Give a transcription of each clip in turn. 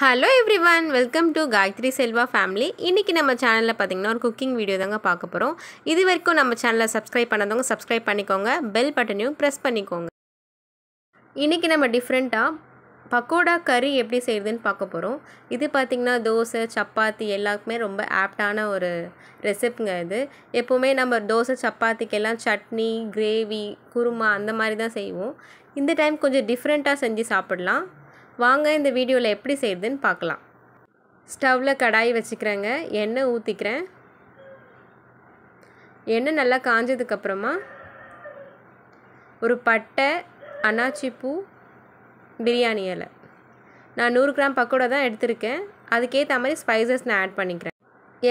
hello everyone welcome to Gayathri Selva family இன்றைக்கி நம்ம சேனலில் பார்த்தீங்கன்னா ஒரு குக்கிங் வீடியோ தாங்க பார்க்க போகிறோம் இது வரைக்கும் நம்ம சேனலை சப்ஸ்கிரைப் பண்ணாதவங்க சப்ஸ்கிரைப் பண்ணிக்கோங்க பெல் பட்டனையும் ப்ரெஸ் பண்ணிக்கோங்க இன்றைக்கி நம்ம டிஃப்ரெண்ட்டாக பக்கோடா கறி எப்படி செய்யுதுன்னு பார்க்க போகிறோம் இது பார்த்திங்கன்னா தோசை சப்பாத்தி எல்லாருக்குமே ரொம்ப ஆப்டான ஒரு ரெசிப்ங்க இது எப்போவுமே நம்ம தோசை சப்பாத்திக்கெல்லாம் சட்னி கிரேவி குருமா அந்த மாதிரி தான் செய்வோம் இந்த டைம் கொஞ்சம் டிஃப்ரெண்ட்டாக செஞ்சு சாப்பிட்லாம் வாங்க இந்த வீடியோவில் எப்படி செய்யுதுன்னு பார்க்கலாம் ஸ்டவ்வில் கடாய் வச்சுக்கிறேங்க எண்ணெய் ஊற்றிக்கிறேன் எண்ணெய் நல்லா காஞ்சதுக்கப்புறமா ஒரு பட்டை அனாச்சி பிரியாணி இலை நான் நூறு கிராம் பக்கோடா தான் எடுத்திருக்கேன் அதுக்கேற்ற மாதிரி ஸ்பைசஸ் நான் ஆட் பண்ணிக்கிறேன்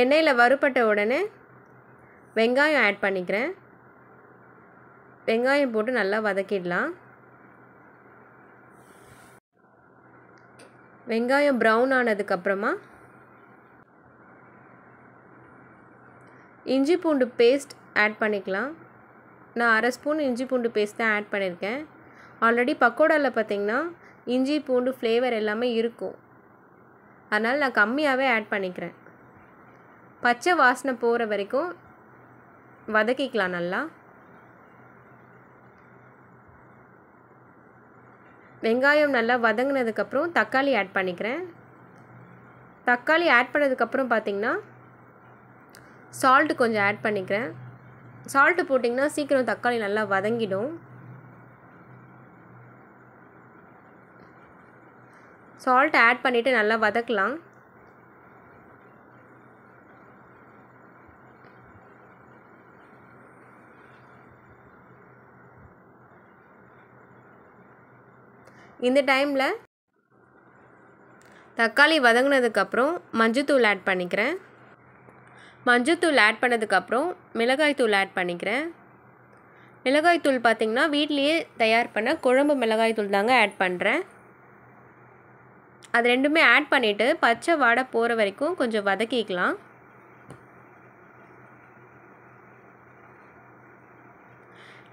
எண்ணெயில் வறுபட்ட உடனே வெங்காயம் ஆட் பண்ணிக்கிறேன் வெங்காயம் போட்டு நல்லா வதக்கிடலாம் வெங்காயம் ப்ரௌன் ஆனதுக்கப்புறமா இஞ்சி பூண்டு பேஸ்ட் ஆட் பண்ணிக்கலாம் நான் அரை ஸ்பூன் இஞ்சி பூண்டு பேஸ்ட் தான் ஆட் பண்ணியிருக்கேன் ஆல்ரெடி பக்கோடாவில் பார்த்திங்கன்னா இஞ்சி பூண்டு ஃப்ளேவர் எல்லாமே இருக்கும் அதனால் நான் கம்மியாகவே ஆட் பண்ணிக்கிறேன் பச்சை வாசனை போகிற வரைக்கும் வதக்கிக்கலாம் நல்லா வெங்காயம் நல்லா வதங்கினதுக்கப்புறம் தக்காளி ஆட் பண்ணிக்கிறேன் தக்காளி ஆட் பண்ணதுக்கப்புறம் பார்த்திங்கன்னா சால்ட்டு கொஞ்சம் ஆட் பண்ணிக்கிறேன் சால்ட்டு போட்டிங்கன்னா சீக்கிரம் தக்காளி நல்லா வதங்கிடும் சால்ட் ஆட் பண்ணிவிட்டு நல்லா வதக்கலாம் இந்த டைமில் தக்காளி வதங்கினதுக்கப்புறம் மஞ்சத்தூள் ஆட் பண்ணிக்கிறேன் மஞ்சத்தூள் ஆட் பண்ணதுக்கப்புறம் மிளகாய்த்தூள் ஆட் பண்ணிக்கிறேன் மிளகாய்த்தூள் பார்த்திங்கன்னா வீட்லேயே தயார் பண்ண குழம்பு மிளகாய்த்தூள் தாங்க ஆட் பண்ணுறேன் அது ரெண்டுமே ஆட் பண்ணிவிட்டு பச்சை வாடை போகிற வரைக்கும் கொஞ்சம் வதக்கிக்கலாம்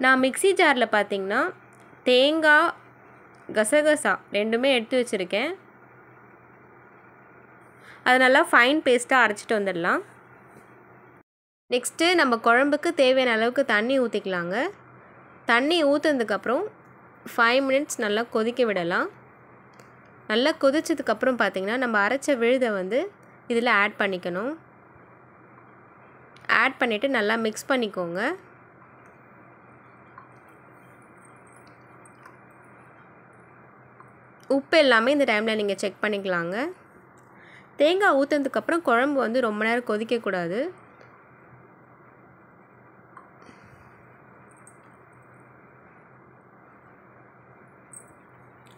நான் மிக்சி ஜாரில் பார்த்திங்கன்னா தேங்காய் கசகசா ரெண்டுமே எடுத்து வச்சுருக்கேன் அது நல்லா ஃபைன் பேஸ்ட்டாக அரைச்சிட்டு வந்துடலாம் நெக்ஸ்ட்டு நம்ம குழம்புக்கு தேவையான அளவுக்கு தண்ணி ஊற்றிக்கலாங்க தண்ணி ஊற்றுனதுக்கப்புறம் ஃபைவ் மினிட்ஸ் நல்லா கொதிக்க விடலாம் நல்லா கொதிச்சதுக்கப்புறம் பார்த்திங்கன்னா நம்ம அரைச்ச விழுதை வந்து இதில் ஆட் பண்ணிக்கணும் ஆட் பண்ணிவிட்டு நல்லா மிக்ஸ் பண்ணிக்கோங்க உப்பு எல்லாமே இந்த டைமில் நீங்கள் செக் பண்ணிக்கலாங்க தேங்காய் ஊற்றுனதுக்கப்புறம் குழம்பு வந்து ரொம்ப நேரம் கொதிக்கக்கூடாது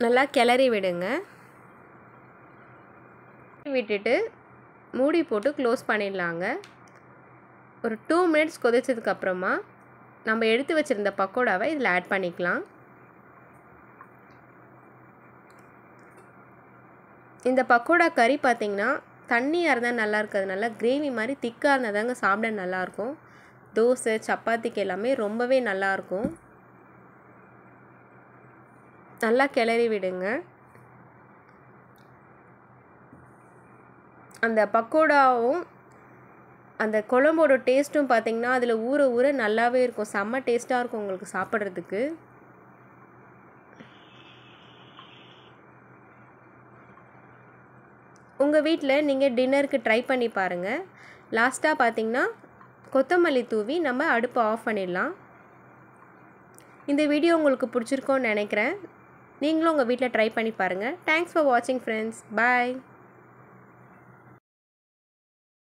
நல்லா கிளறி விடுங்க விட்டுட்டு மூடி போட்டு க்ளோஸ் பண்ணிடலாங்க ஒரு டூ மினிட்ஸ் கொதிச்சதுக்கப்புறமா நம்ம எடுத்து வச்சுருந்த பக்கோடாவை இதில் ஆட் பண்ணிக்கலாம் இந்த பக்கோடா கறி பார்த்திங்கன்னா தண்ணியாக இருந்தால் நல்லா இருக்கிறதுனால கிரேவி மாதிரி திக்காக இருந்தால் தாங்க சாப்பிட நல்லாயிருக்கும் தோசை சப்பாத்திக்கு எல்லாமே ரொம்பவே நல்லாயிருக்கும் நல்லா கிளறி விடுங்க அந்த பக்கோடாவும் அந்த குழம்போட டேஸ்ட்டும் பார்த்திங்கன்னா அதில் ஊற ஊற நல்லாவே இருக்கும் செம்ம டேஸ்ட்டாக இருக்கும் உங்களுக்கு சாப்பிட்றதுக்கு உங்கள் வீட்டில் நீங்கள் டின்னருக்கு ட்ரை பண்ணி பாருங்கள் லாஸ்ட்டாக பார்த்திங்கன்னா கொத்தமல்லி தூவி நம்ம அடுப்பை ஆஃப் பண்ணிடலாம் இந்த வீடியோ உங்களுக்கு பிடிச்சிருக்கோன்னு நினைக்கிறேன் நீங்களும் உங்கள் வீட்டில் ட்ரை பண்ணி பாருங்கள் தேங்க்ஸ் ஃபார் வாட்சிங் ஃப்ரெண்ட்ஸ் பாய்